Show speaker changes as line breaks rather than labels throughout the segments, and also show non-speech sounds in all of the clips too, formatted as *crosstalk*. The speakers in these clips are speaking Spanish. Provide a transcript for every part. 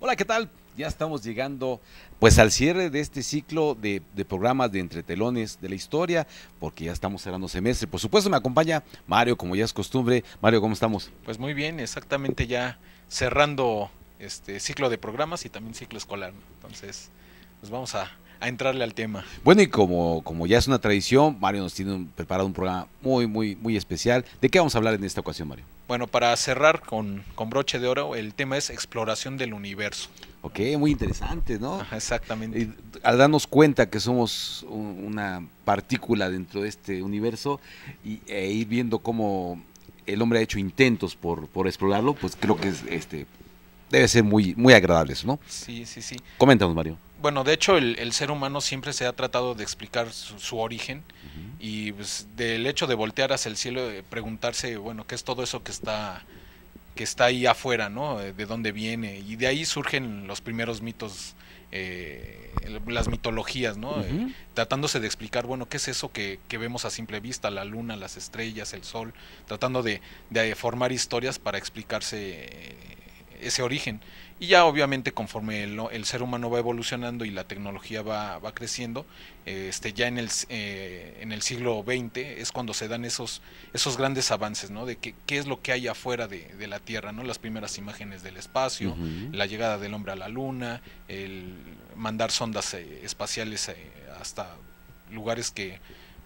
Hola, ¿qué tal? Ya estamos llegando pues al cierre de este ciclo de, programas de entretelones de la historia, porque ya estamos cerrando semestre. Por supuesto me acompaña Mario, como ya es costumbre. Mario, ¿cómo estamos?
Pues muy bien, exactamente ya cerrando este ciclo de programas y también ciclo escolar. Entonces, nos pues vamos a, a entrarle al tema.
Bueno, y como, como ya es una tradición, Mario nos tiene preparado un programa muy, muy, muy especial. ¿De qué vamos a hablar en esta ocasión, Mario?
Bueno, para cerrar con, broche de oro, el tema es exploración del universo. Ok, muy interesante, ¿no? exactamente.
al darnos cuenta que somos una partícula dentro de este universo y, e ir viendo cómo el hombre ha hecho intentos por, por explorarlo, pues creo que es, este, debe ser muy, muy agradable eso, ¿no? Sí, sí, sí. Coméntanos, Mario
bueno, de hecho el, ser humano siempre se ha tratado de explicar su, origen y pues, del hecho de voltear hacia el cielo, preguntarse, bueno, ¿qué es todo eso que está que está ahí afuera, ¿no? Eh, de dónde viene. Y de ahí surgen los primeros mitos, eh, las mitologías, ¿no? Eh, tratándose de explicar, bueno, qué es eso que, vemos a simple vista, la luna, las estrellas, el sol, tratando de, de formar historias para explicarse ese origen. Y ya obviamente conforme el, el ser humano va evolucionando y la tecnología va, creciendo, este, ya en el, eh, en el siglo XX es cuando se dan esos, esos grandes avances, ¿no? De qué, qué es lo que hay afuera de, de, la Tierra, ¿no? Las primeras imágenes del espacio, la llegada del hombre a la Luna, el mandar sondas eh, espaciales eh, hasta lugares que,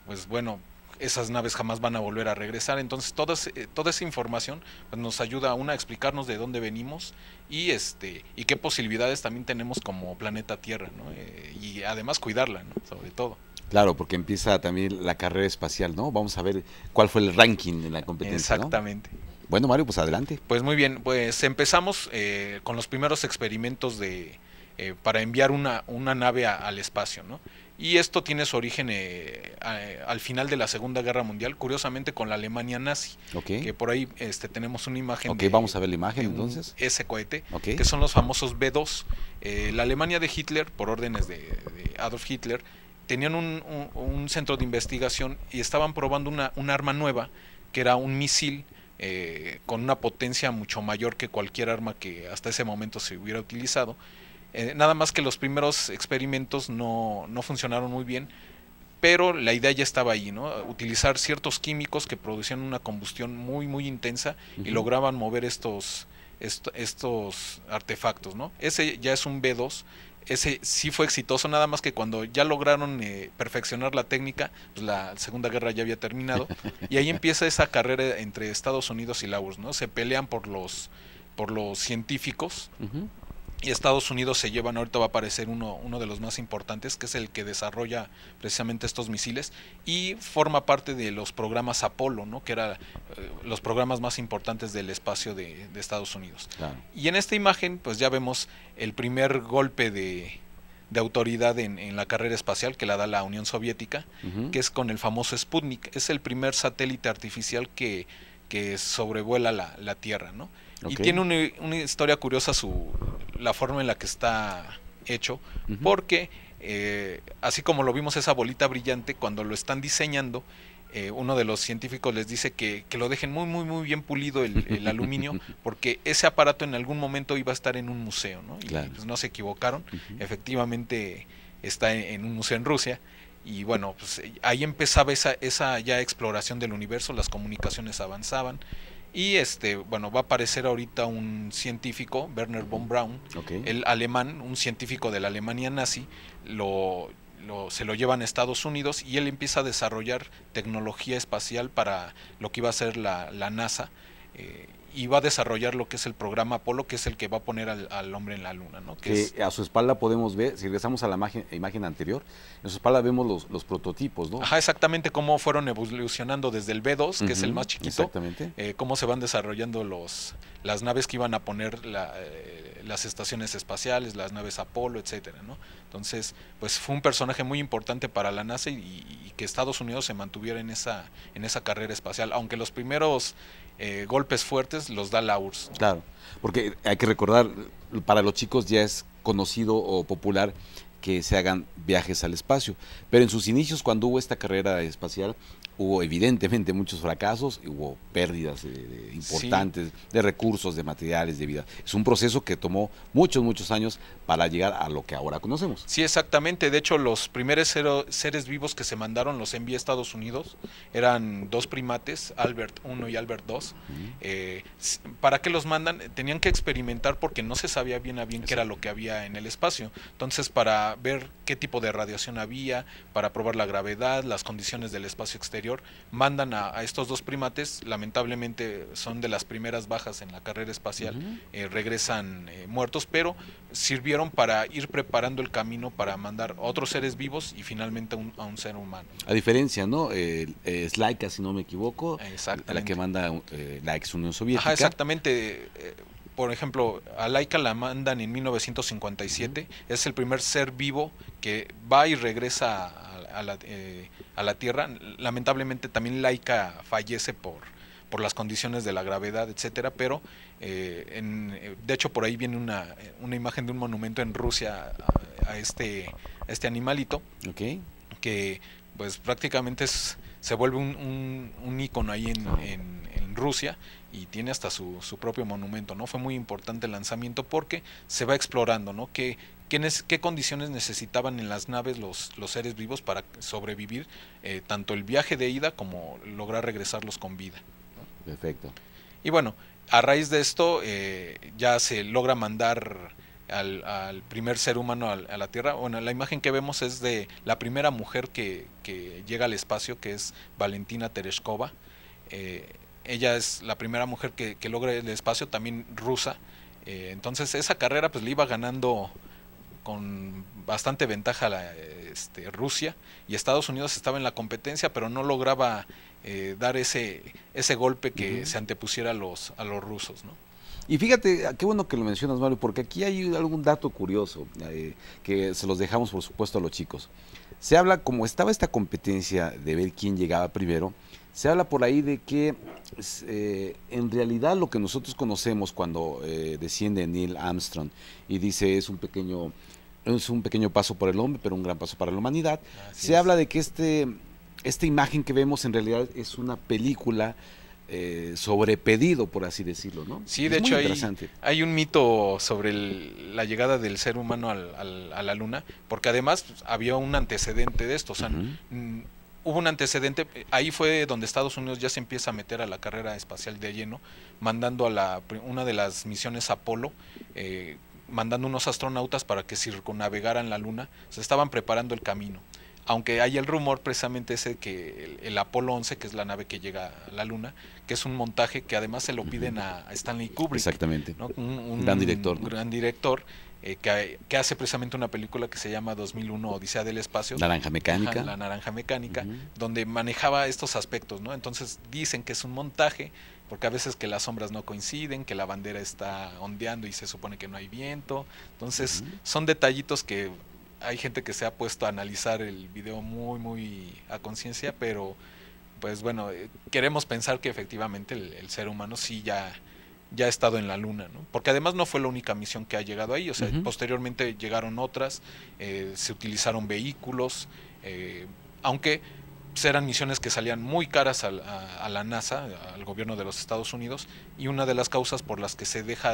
pues bueno, esas naves jamás van a volver a regresar. Entonces toda, eh, toda esa información pues, nos ayuda una a explicarnos de dónde venimos y este y qué posibilidades también tenemos como planeta Tierra, ¿no? Eh, y además cuidarla, ¿no? sobre todo.
Claro, porque empieza también la carrera espacial, ¿no? Vamos a ver cuál fue el ranking de la competencia. Exactamente. Bueno, Mario, pues adelante.
Pues muy bien, pues empezamos eh, con los primeros experimentos de para enviar una, nave al espacio, ¿no? Y esto tiene su origen eh, eh, al final de la Segunda Guerra Mundial, curiosamente con la Alemania nazi. Que por ahí este, tenemos una imagen. Ok,
vamos a ver la imagen entonces.
Ese cohete, que son los famosos B2. Eh, la Alemania de Hitler, por órdenes de, Adolf Hitler, tenían un, centro de investigación y estaban probando una, un arma nueva, que era un misil. con una potencia mucho mayor que cualquier arma que hasta ese momento se hubiera utilizado, eh, nada más que los primeros experimentos no, funcionaron muy bien, pero la idea ya estaba ahí, ¿no? Utilizar ciertos químicos que producían una combustión muy, muy intensa y lograban mover estos, estos artefactos, ¿no? Ese ya es un B2, ese sí fue exitoso, nada más que cuando ya lograron eh, perfeccionar la técnica, pues la Segunda Guerra ya había terminado, *laughs* y ahí empieza esa carrera entre Estados Unidos y URSS, ¿no? Se pelean por los, por los científicos, y Estados Unidos se llevan, ahorita va a aparecer uno, de los más importantes, que es el que desarrolla precisamente estos misiles y forma parte de los programas Apolo, ¿no? que eran eh, los programas más importantes del espacio de, Estados Unidos. Y en esta imagen pues ya vemos el primer golpe de, autoridad en, la carrera espacial que la da la Unión Soviética, que es con el famoso Sputnik, es el primer satélite artificial que, sobrevuela la, Tierra, ¿no? Y tiene una, historia curiosa su, la forma en la que está hecho, porque eh, así como lo vimos esa bolita brillante, cuando lo están diseñando, eh, uno de los científicos les dice que, lo dejen muy, muy, muy bien pulido el, aluminio, *laughs* porque ese aparato en algún momento iba a estar en un museo, ¿no? Y pues, no se equivocaron, efectivamente está en, un museo en Rusia. Y bueno, pues ahí empezaba esa, esa ya exploración del universo, las comunicaciones avanzaban, y este, bueno, va a aparecer ahorita un científico, Werner von Braun, el alemán, un científico de la Alemania nazi, lo, lo, se lo llevan a Estados Unidos y él empieza a desarrollar tecnología espacial para lo que iba a ser la, la NASA. Eh, y va a desarrollar lo que es el programa Apolo, que es el que va a poner al, hombre en la luna. ¿no? Que, A su
espalda podemos ver, si regresamos a la imagen, anterior, en su espalda vemos los, prototipos, ¿no? Ajá,
exactamente cómo fueron evolucionando desde el B2, que es el más chiquito, eh, cómo se van desarrollando los, las naves que iban a poner la, eh, las estaciones espaciales, las naves Apolo, etcétera, ¿no? Entonces, pues fue un personaje muy importante para la NASA y, que Estados Unidos se mantuviera en esa, en esa carrera espacial, aunque los primeros eh, golpes fuertes los da la URSS.
Claro, porque hay que recordar, para los chicos ya es conocido o popular que se hagan viajes al espacio. Pero en sus inicios, cuando hubo esta carrera espacial, hubo evidentemente muchos fracasos, hubo pérdidas importantes de recursos, de materiales, de vida. Es un proceso que tomó muchos, muchos años para llegar a lo que ahora conocemos.
Sí, exactamente. De hecho, los primeros seres vivos que se mandaron los envía a Estados Unidos eran dos primates, Albert I y Albert II. Eh, ¿Para qué los mandan? Tenían que experimentar porque no se sabía bien a bien qué era lo que había en el espacio. Entonces, para ver qué tipo de radiación había, para probar la gravedad, las condiciones del espacio exterior, mandan a, estos dos primates, lamentablemente son de las primeras bajas en la carrera espacial, eh, regresan eh, muertos, pero sirvieron para ir preparando el camino para mandar otros seres vivos y finalmente un, a un ser humano.
A diferencia, ¿no? es si no me equivoco, la que manda eh, la ex Unión Soviética. Ajá,
exactamente por ejemplo, a Laika la mandan en 1957, es el primer ser vivo que va y regresa eh, a, la, Tierra. Lamentablemente también Laika fallece por, por las condiciones de la gravedad, etcétera, pero eh, eh, de hecho por ahí viene una, una, imagen de un monumento en Rusia a, este, este animalito, que pues prácticamente se vuelve un, un, icono ahí en Rusia y tiene hasta su, su, propio monumento, ¿no? Fue muy importante el lanzamiento porque se va explorando, ¿no? ¿Qué, qué, condiciones necesitaban en las naves los, los seres vivos para sobrevivir eh, tanto el viaje de ida como lograr regresarlos con vida? Perfecto. Y bueno, a raíz de esto eh, ya se logra mandar al, al, primer ser humano a, la Tierra. Bueno, la imagen que vemos es de la primera mujer que, que llega al espacio, que es Valentina Tereshkova. Eh, ella es la primera mujer que, logra el espacio, también rusa. Eh, entonces esa carrera pues le iba ganando con bastante ventaja la, este, Rusia y Estados Unidos estaba en la competencia, pero no lograba eh, dar ese, ese golpe que se antepusiera a los, a los rusos. ¿no?
Y fíjate, qué bueno que lo mencionas, Mario, porque aquí hay algún dato curioso eh, que se los dejamos, por supuesto, a los chicos. Se habla, como estaba esta competencia de ver quién llegaba primero, se habla por ahí de que eh, en realidad lo que nosotros conocemos cuando eh, desciende Neil Armstrong y dice es un pequeño es un pequeño paso por el hombre, pero un gran paso para la humanidad. se habla de que este, esta imagen que vemos en realidad es una película eh, sobrepedido, por así decirlo, ¿no? Sí, de hecho
hay, un mito sobre la llegada del ser humano al, a la luna, porque además pues, había un antecedente de esto, o sea, hubo un antecedente, eh, ahí fue donde Estados Unidos ya se empieza a meter a la carrera espacial de lleno, mandando a la, una de las misiones Apolo, eh, mandando unos astronautas para que circunnavegaran la Luna, se estaban preparando el camino. Aunque hay el rumor precisamente ese que el, Apolo 11, que es la nave que llega a la Luna, que es un montaje que además se lo piden a, Stanley Kubrick.
Exactamente. ¿no?
Un, gran director eh, que, hace precisamente una película que se llama 2001 Odisea del Espacio. Naranja Mecánica. la Naranja Mecánica, donde manejaba estos aspectos, ¿no? Entonces dicen que es un montaje, porque a veces que las sombras no coinciden, que la bandera está ondeando y se supone que no hay viento. Entonces son detallitos que hay gente que se ha puesto a analizar el video muy, muy a conciencia, pero pues bueno, eh, queremos pensar que efectivamente el ser humano sí ya ya ha estado en la Luna, Porque además no fue la única misión que ha llegado ahí, o sea, posteriormente llegaron otras, eh, se utilizaron vehículos, eh, aunque pues, eran misiones que salían muy caras a, la NASA, al gobierno de los Estados Unidos, y una de las causas por las que se deja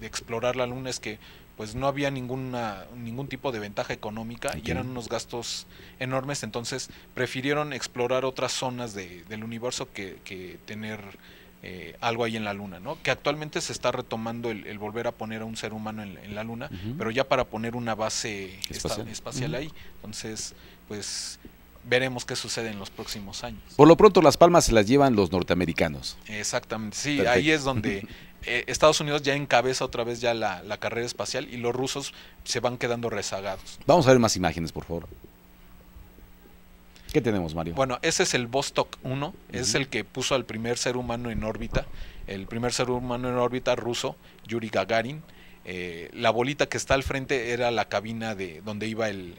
de explorar la Luna es que pues no había ninguna, ningún tipo de ventaja económica y eran unos gastos enormes, entonces prefirieron explorar otras zonas del universo que tener eh, algo ahí en la Luna, ¿no? Que actualmente se está retomando el, volver a poner a un ser humano en, la Luna, pero ya para poner una base espacial, ahí. Entonces, pues veremos qué sucede en los próximos años.
Por lo pronto, las palmas se las llevan los norteamericanos.
Exactamente, sí, ahí es donde *laughs* eh, Estados Unidos ya encabeza otra vez ya la carrera espacial y los rusos se van quedando rezagados.
Vamos a ver más imágenes, por favor. ¿Qué tenemos, Mario?
Bueno, ese es el Vostok 1, es el que puso al primer ser humano en órbita, el primer ser humano en órbita ruso, Yuri Gagarin. Eh, la bolita que está al frente era la cabina de donde iba el,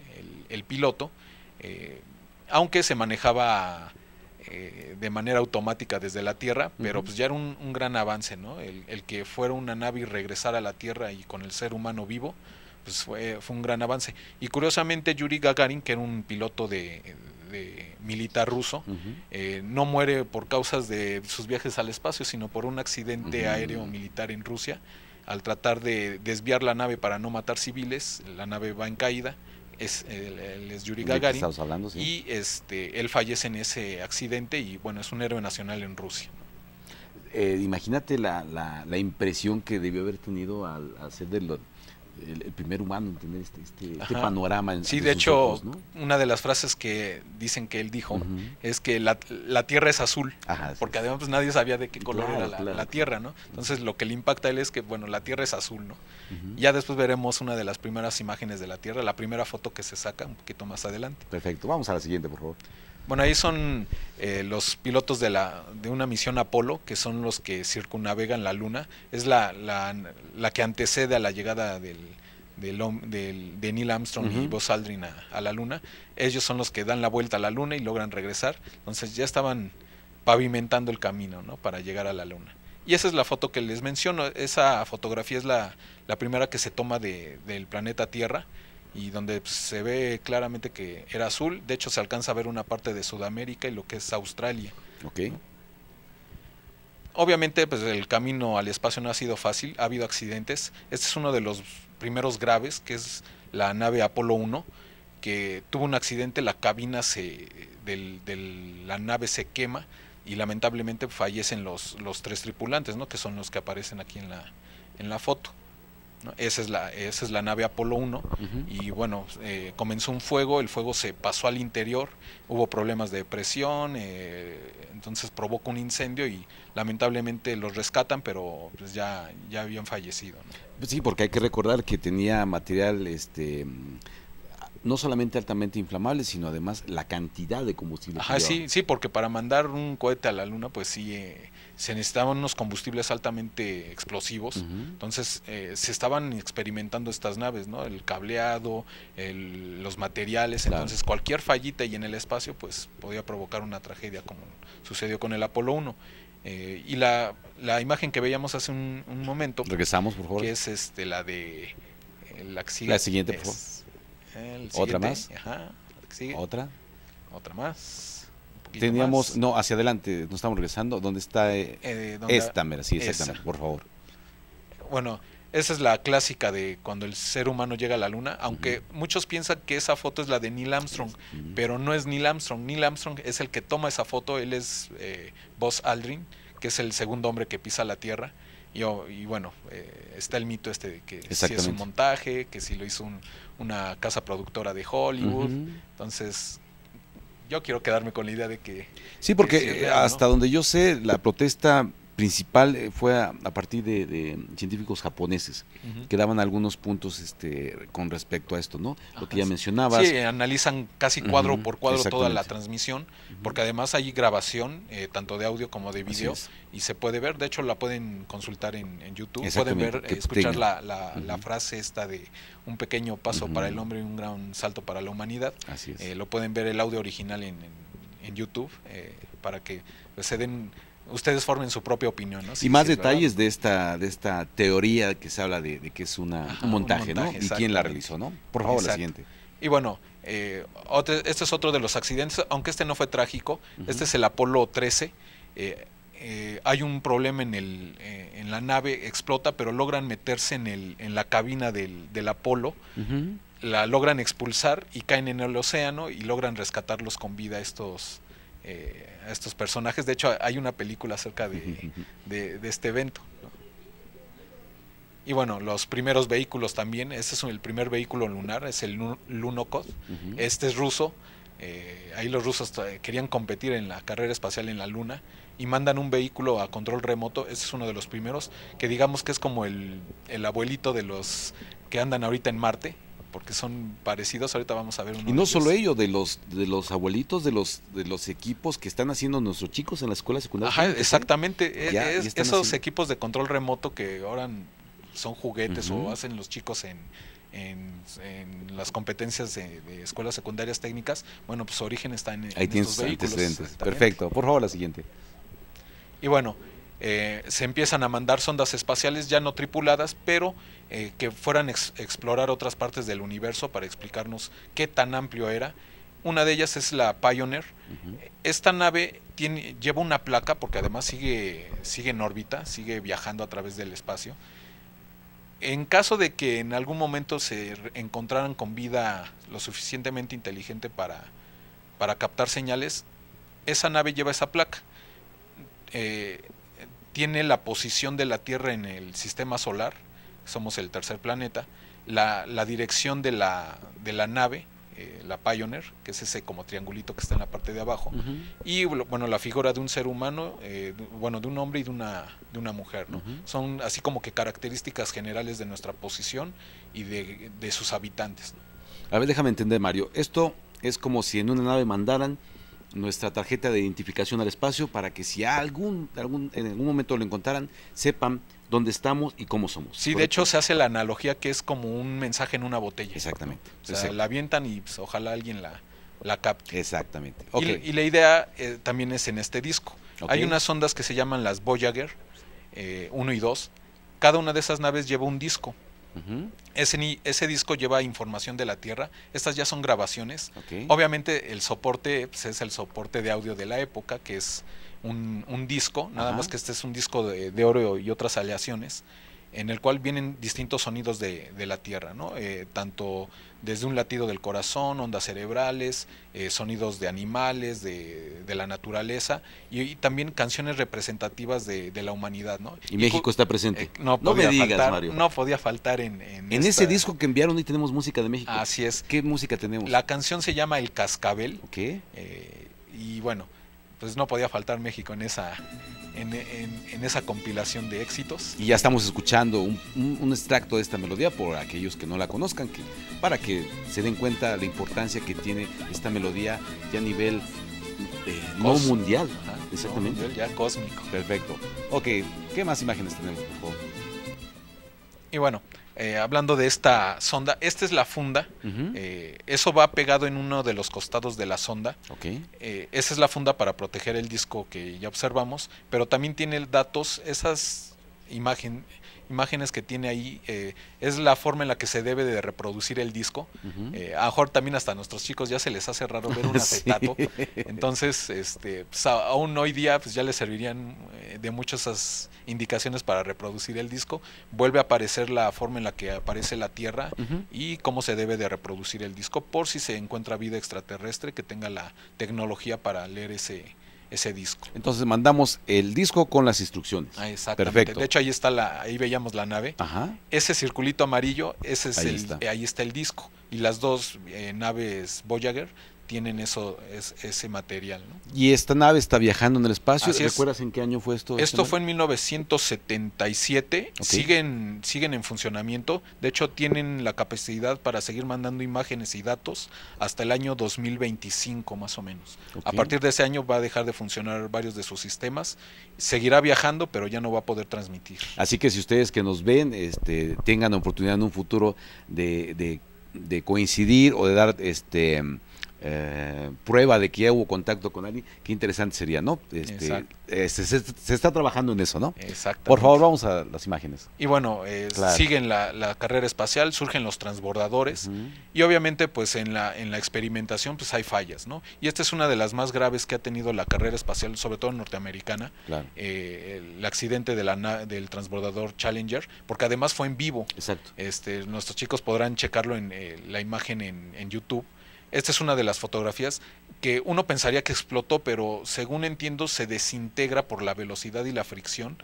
piloto, eh, aunque se manejaba eh, de manera automática desde la Tierra, pero pues ya era un, gran avance, ¿no? El, que fuera una nave y regresara a la Tierra y con el ser humano vivo, pues fue, fue un gran avance. Y curiosamente Yuri Gagarin, que era un piloto de, militar ruso, eh, no muere por causas de sus viajes al espacio, sino por un accidente aéreo militar en Rusia. Al tratar de desviar la nave para no matar civiles, la nave va en caída, es, el, Yuri Gagarin, y este, él fallece en ese accidente y bueno, es un héroe nacional en Rusia.
Eh, imagínate la, la, impresión que debió haber tenido al hacer de, el, primer humano en este, este, este panorama. En, sí, de, hecho,
una de las frases que dicen que él dijo es que la, tierra es azul, porque además pues, nadie sabía de qué color era la, tierra, ¿no? Entonces lo que le impacta a él es que, bueno, la tierra es azul, ¿no? Ya después veremos una de las primeras imágenes de la tierra, la primera foto que se saca un poquito más adelante. Perfecto, vamos a la siguiente, por favor. Bueno, ahí son eh, los pilotos de, la, de una misión Apolo, que son los que circunnavegan la Luna. Es la, que antecede a la llegada del, del, de Neil Armstrong y Buzz Aldrin a, la Luna. Ellos son los que dan la vuelta a la Luna y logran regresar. Entonces ya estaban pavimentando el camino ¿no? para llegar a la Luna. Y esa es la foto que les menciono. Esa fotografía es la, la primera que se toma de, del planeta Tierra y donde pues, se ve claramente que era azul. De hecho, se alcanza a ver una parte de Sudamérica y lo que es Australia. Obviamente, pues, el camino al espacio no ha sido fácil, ha habido accidentes. Este es uno de los primeros graves, que es la nave Apolo 1, que tuvo un accidente, la cabina se, del, la nave se quema y lamentablemente fallecen los, los tres tripulantes, ¿no? que son los que aparecen aquí en la, en la foto. Esa, es la, esa es la nave Apolo 1 y bueno, eh, comenzó un fuego, el fuego se pasó al interior, hubo problemas de presión, eh, entonces provocó un incendio y lamentablemente los rescatan, pero pues, ya, ya habían fallecido.
Pues sí, porque hay que recordar que tenía material este no solamente altamente inflamables, sino además la cantidad de combustible. sí,
sí, porque para mandar un cohete a la Luna, pues sí, eh, se necesitaban unos combustibles altamente explosivos. Entonces, eh, se estaban experimentando estas naves, ¿no? El cableado, los materiales. Entonces, cualquier fallita y en el espacio, pues podía provocar una tragedia, como sucedió con el Apolo 1. Eh, y la, la, imagen que veíamos hace un, momento. Regresamos, por favor. Que es este, la de. La, la siguiente, por favor otra más. Otra. Otra más. Teníamos,
no, hacia adelante, nos estamos regresando. ¿Dónde está eh, eh, esta? Mira, sí, por favor.
Bueno, esa es la clásica de cuando el ser humano llega a la luna, aunque muchos piensan que esa foto es la de Neil Armstrong, pero no es Neil Armstrong. Neil Armstrong es el que toma esa foto, él es eh, Buzz Aldrin, que es el segundo hombre que pisa la Tierra. Y, oh, bueno, eh, está el mito este que si es un montaje, que si lo hizo un, una casa productora de Hollywood. Entonces, yo quiero quedarme con la idea de que... Sí, porque eh, hasta
donde yo sé, la protesta principal eh, fue a, partir de, científicos japoneses que daban algunos puntos este, con respecto a esto, ¿no? Lo que ya mencionabas. Sí,
analizan casi cuadro por cuadro toda la transmisión, porque además hay grabación eh, tanto de audio como de video y se puede ver. De hecho, la pueden consultar en, en YouTube. Pueden ver, escuchar la, la, frase esta de un pequeño paso para el hombre y un gran salto para la humanidad. Eh, lo pueden ver el audio original en, en, en YouTube para que se den ustedes formen su propia opinión. ¿no? y más detalles
de esta, de esta teoría que se habla de, que es una, un, montaje, ¿no? Y quién la realizó, ¿no? Por favor, la siguiente.
Y bueno, eh, este es otro de los accidentes, aunque este no fue trágico, este es el Apolo 13. Eh, eh, hay un problema en, el, en la nave, explota, pero logran meterse en, el, en la cabina del, del Apolo. La logran expulsar y caen en el océano y logran rescatarlos con vida estos, eh, a estos personajes. De hecho, hay una película acerca de, *laughs* este evento. Y bueno, los primeros vehículos también. Este es el primer vehículo lunar, es el Lunokhod. Este es ruso. Eh, ahí los rusos querían competir en la carrera espacial en la Luna y mandan un vehículo a control remoto. Este es uno de los primeros, que digamos que es como el abuelito de los que andan ahorita en Marte porque son parecidos. Ahorita vamos a ver uno. Y no solo
ello, de los, de los abuelitos, de los, de los equipos que están haciendo nuestros chicos en la escuela secundaria. Ajá, exactamente. Eh, esos
equipos de control remoto que ahora son juguetes o hacen los chicos en, en, las competencias de, escuelas secundarias técnicas, bueno, pues su origen está en, Ahí en vehículos. Perfecto.
Por favor, la siguiente.
Y bueno, eh, se empiezan a mandar sondas espaciales ya no tripuladas, pero eh, que fueran a explorar otras partes del universo para explicarnos qué tan amplio era. Una de ellas es la Pioneer. Esta nave lleva una placa porque además sigue, sigue en órbita, sigue viajando a través del espacio. En caso de que en algún momento se encontraran con vida lo suficientemente inteligente para, para captar señales, esa nave lleva esa placa. Eh, tiene la posición de la Tierra en el sistema solar, somos el tercer planeta, la, dirección de la, de la nave, eh, la Pioneer, que es ese como triangulito que está en la parte de abajo, y bueno, la figura de un ser humano, eh, bueno, de un hombre y de una, de una mujer, ¿no? Son así como que características generales de nuestra posición y de, sus habitantes.
A ver, déjame entender, Mario, esto es como si en una nave mandaran nuestra tarjeta de identificación al espacio para que si algún, algún, en algún momento lo encontraran, sepan dónde estamos y cómo somos. Sí, de hecho
se hace la analogía que es como un mensaje en una botella. Exactamente. Se la avientan y pues, ojalá alguien la,
la capte. Exactamente. Y,
la idea eh, también es en este disco. Hay unas ondas que se llaman las Voyager 1 eh, y 2. Cada una de esas naves lleva un disco ese, disco lleva información de la Tierra. Estas ya son grabaciones. Obviamente el soporte pues, es el soporte de audio de la época, que es un, disco, nada más que este es un disco de oro y otras aleaciones en el cual vienen distintos sonidos de, de la Tierra, ¿no? Eh, tanto desde un latido del corazón, ondas cerebrales, eh, sonidos de animales, de, de la naturaleza, y, también canciones representativas de, de la humanidad. ¿no? Y, México está presente. Eh, no, no me digas, Mario. No podía faltar en... En, en ese disco que enviaron hoy tenemos música de México. Así es. ¿Qué música tenemos? La canción se llama El Cascabel. ¿Qué? Eh, y bueno, pues no podía faltar México en esa, en, esa compilación de éxitos.
Y ya estamos escuchando un, extracto de esta melodía por aquellos que no la conozcan, para que se den cuenta la importancia que tiene esta melodía ya a nivel eh, no mundial. exactamente. ya cósmico. Perfecto. Ok,
¿qué más imágenes tenemos, por favor? Y bueno, eh, hablando de esta sonda, esta es la funda, eh, eso va pegado en uno de los costados de la sonda. Eh, esa es la funda para proteger el disco que ya observamos, pero también tiene datos, esas imágenes imágenes que tiene ahí eh, es la forma en la que se debe de reproducir el disco. Eh, a también hasta a nuestros chicos ya se les hace raro ver un *laughs* acetato. Entonces, este, pues, aún hoy día pues, ya les servirían eh, de muchas esas indicaciones para reproducir el disco. Vuelve a aparecer la forma en la que aparece la Tierra y cómo se debe de reproducir el disco por si se encuentra vida extraterrestre que tenga la tecnología para leer ese ese disco.
Entonces mandamos el disco con las instrucciones. Ah, exactamente. Perfecto. De hecho,
ahí está la, ahí veíamos la nave. Ajá. Ese circulito amarillo, ese es ahí el, está. ahí está el disco. Y las dos eh, naves Voyager tienen eso, ese material.
Y esta nave está viajando en el espacio. ¿Recuerdas en qué año fue esto? Esto fue
en 1977. Siguen, siguen en funcionamiento. De hecho, tienen la capacidad para seguir mandando imágenes y datos hasta el año 2025, más o menos. A partir de ese año va a dejar de funcionar varios de sus sistemas. Seguirá viajando, pero ya no va a poder transmitir.
Así que si ustedes que nos ven este, tengan oportunidad en un futuro de, de coincidir o de dar este eh, prueba de que ya hubo contacto con alguien, qué interesante sería, ¿no? Este, eh, se, está trabajando en eso, ¿no? Exacto. Por favor, vamos a las imágenes.
Y bueno, eh, siguen la, carrera espacial, surgen los transbordadores y obviamente pues en la, en la experimentación pues hay fallas, ¿no? Y esta es una de las más graves que ha tenido la carrera espacial, sobre todo norteamericana, el accidente de la, del transbordador Challenger, porque además fue en vivo. Exacto. Este, nuestros chicos podrán checarlo en la imagen en YouTube esta es una de las fotografías que uno pensaría que explotó, pero según entiendo se desintegra por la velocidad y la fricción.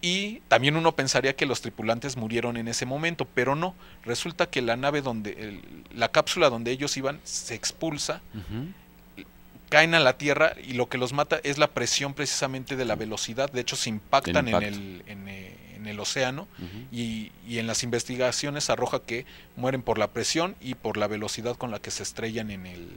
Y también uno pensaría que los tripulantes murieron en ese momento, pero no. Resulta que la nave donde, la cápsula donde ellos iban se expulsa, caen a la tierra y lo que los mata es la presión precisamente de la velocidad. De hecho, se impactan en, el, el océano y, y, en las investigaciones arroja que mueren por la presión y por la velocidad con la que se estrellan en el,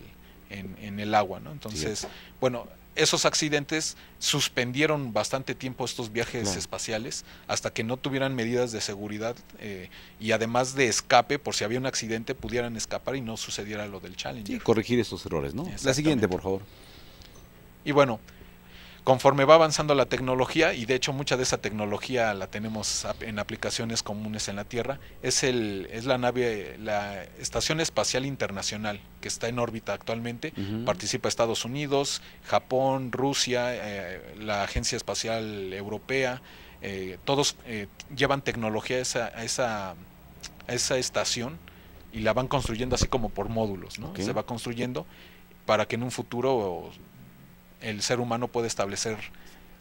en, el agua. ¿no? Entonces, bueno, esos accidentes suspendieron bastante tiempo estos viajes espaciales hasta que no tuvieran medidas de seguridad eh, y además de escape, por si había un accidente, pudieran escapar y no sucediera lo del Challenger. y
corregir esos errores, ¿no? La siguiente, por favor.
Y bueno, conforme va avanzando la tecnología, y de hecho mucha de esa tecnología la tenemos en aplicaciones comunes en la Tierra, es, el, es la nave, la Estación Espacial Internacional, que está en órbita actualmente. Participa Estados Unidos, Japón, Rusia, eh, la Agencia Espacial Europea, eh, todos eh, llevan tecnología a esa, a esa, esa, estación y la van construyendo así como por módulos, ¿no? Se va construyendo para que en un futuro el ser humano puede establecer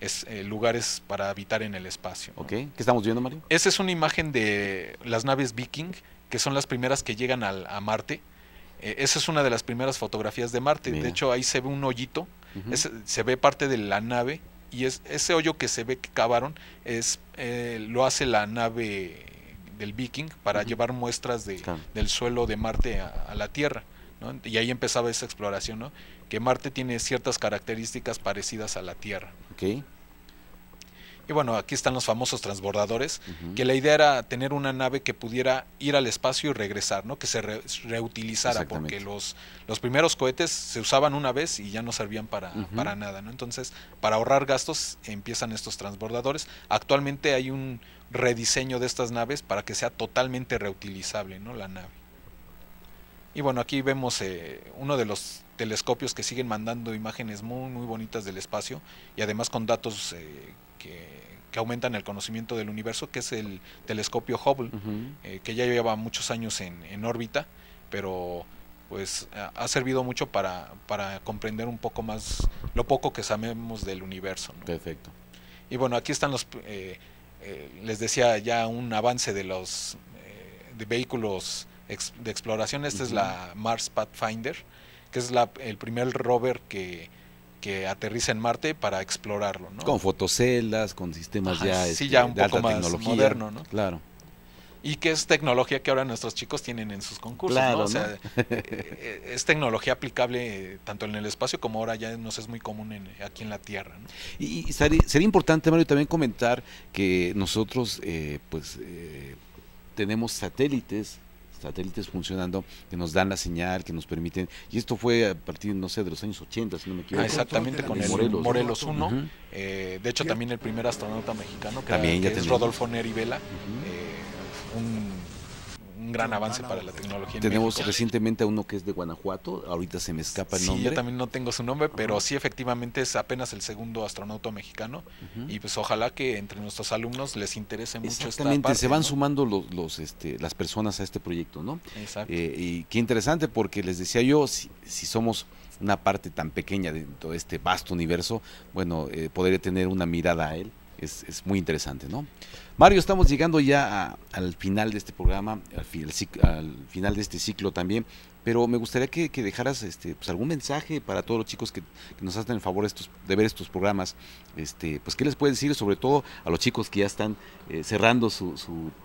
eh, lugares para habitar en el espacio. ¿Qué estamos viendo, Mario? Esa es una imagen de las naves Viking, que son las primeras que llegan al, a Marte. Eh, esa es una de las primeras fotografías de Marte. De hecho, ahí se ve un hoyito, se ve parte de la nave y es, ese hoyo que se ve que cavaron es, eh, lo hace la nave del Viking para llevar muestras de, del suelo de Marte a, la Tierra. Y ahí empezaba esa exploración. ¿no? que Marte tiene ciertas características parecidas a la Tierra. Okay. Y bueno, aquí están los famosos transbordadores, que la idea era tener una nave que pudiera ir al espacio y regresar, ¿no? Que se reutilizara, porque los, los primeros cohetes se usaban una vez y ya no servían para, para nada, ¿no? Entonces, para ahorrar gastos empiezan estos transbordadores. Actualmente hay un rediseño de estas naves para que sea totalmente reutilizable, ¿no? La nave. Y bueno, aquí vemos eh, uno de los telescopios que siguen mandando imágenes muy, muy bonitas del espacio y además con datos eh, que, aumentan el conocimiento del universo, que es el telescopio Hubble, eh, que ya lleva muchos años en, en órbita, pero pues ha servido mucho para, para, comprender un poco más lo poco que sabemos del universo. Perfecto. Y bueno, aquí están los, eh, les decía ya un avance de los de vehículos de exploración. Esta es la Mars Pathfinder, que es el primer rover que, que aterriza en Marte para explorarlo, Con
fotoceldas, con sistemas ya, sí, este, ya un poco más moderno, ¿no? Claro.
Y que es tecnología que ahora nuestros chicos tienen en sus concursos, ¿no? O sea, *laughs* eh, es tecnología aplicable tanto en el espacio como ahora ya nos es muy común aquí en la Tierra. ¿no?
Y, sería, importante, Mario, también comentar que nosotros, eh, pues, eh, tenemos satélites satélites funcionando que nos dan la señal, que nos permiten. Y esto fue a partir, no sé, de los años 80, si no me equivoco. Ah, exactamente, con el Morelos, 1.
Eh, de hecho, también el primer astronauta mexicano, que, también, es Rodolfo Neri Vela, eh, un un gran avance para la tecnología. Tenemos
recientemente a uno que es de Guanajuato, ahorita se me escapa el nombre. Sí, yo también
no tengo su nombre, pero sí efectivamente es apenas el segundo astronauta mexicano y pues ojalá que entre nuestros alumnos les interese mucho esta parte. se van
sumando los, este, las personas a este proyecto, ¿no? Exacto. Eh, y qué interesante porque les decía yo, si, somos una parte tan pequeña de todo este vasto universo, bueno, eh, podría tener una mirada a él es, muy interesante, ¿no? Mario, estamos llegando ya al final de este programa, al, final de este ciclo también pero me gustaría que, dejaras este, pues, algún mensaje para todos los chicos que, nos hacen el favor estos, de ver estos programas. Este, pues, ¿Qué les puedes decir sobre todo a los chicos que ya están eh, cerrando su,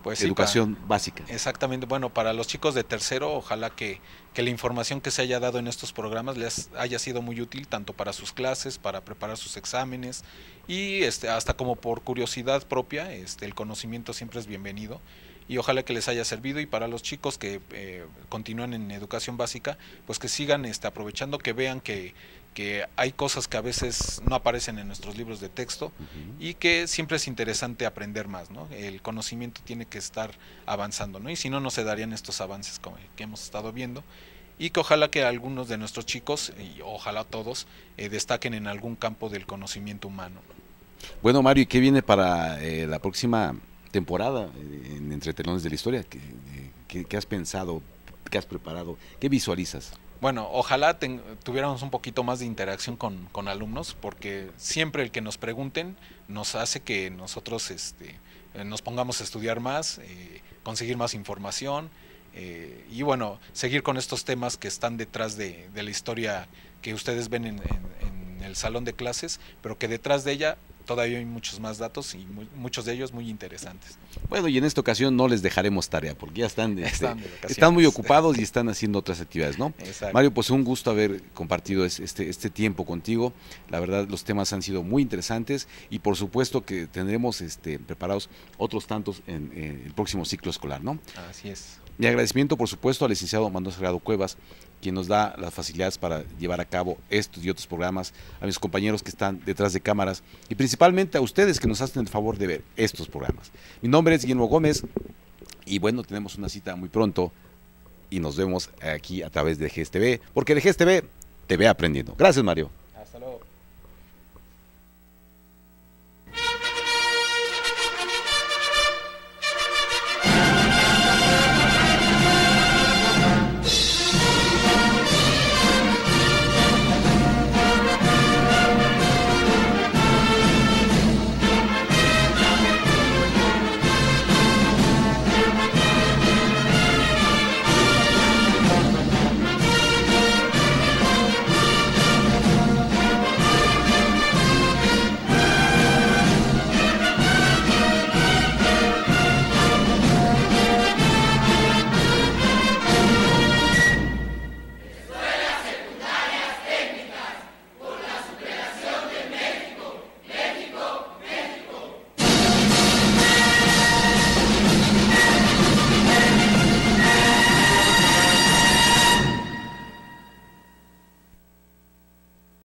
pues educación básica?
Exactamente, bueno, para los chicos de tercero, ojalá que, la información que se haya dado en estos programas les haya sido muy útil tanto para sus clases, para preparar sus exámenes y este, hasta como por curiosidad propia, este, el conocimiento siempre es bienvenido y ojalá que les haya servido y para los chicos que eh, continúan en educación básica, pues que sigan este, aprovechando, que vean que, hay cosas que a veces no aparecen en nuestros libros de texto y que siempre es interesante aprender más, ¿no? El conocimiento tiene que estar avanzando, ¿no? Y si no, no se darían estos avances como que hemos estado viendo y que ojalá que algunos de nuestros chicos, y ojalá todos, eh, destaquen en algún campo del conocimiento humano.
Bueno, Mario, ¿y qué viene para eh, la próxima temporada eh, en Entre de la Historia? Eh, ¿Qué, has pensado? ¿Qué has preparado? ¿Qué visualizas?
Bueno, ojalá tuviéramos un poquito más de interacción con, alumnos, porque siempre el que nos pregunten nos hace que nosotros este, eh, nos pongamos a estudiar más, conseguir más información y bueno, seguir con estos temas que están detrás de, la historia que ustedes ven en el salón de clases, pero que detrás de ella todavía hay muchos más datos y muchos de ellos muy interesantes.
Bueno, y en esta ocasión no les dejaremos tarea porque ya están, este, están, muy ocupados y están haciendo otras actividades, ¿no? Mario, pues un gusto haber compartido este, este, tiempo contigo. La verdad, los temas han sido muy interesantes y por supuesto que tendremos este, preparados otros tantos en, el próximo ciclo escolar, ¿no? Así es. Mi agradecimiento, por supuesto, al licenciado Mando Sagrado Cuevas, quien nos da las facilidades para llevar a cabo estos y otros programas, a mis compañeros que están detrás de cámaras y principalmente a ustedes que nos hacen el favor de ver estos programas. Mi nombre es Guillermo Gómez y bueno, tenemos una cita muy pronto y nos vemos aquí a través de GSTV, porque de GSTV te ve aprendiendo. Gracias, Mario.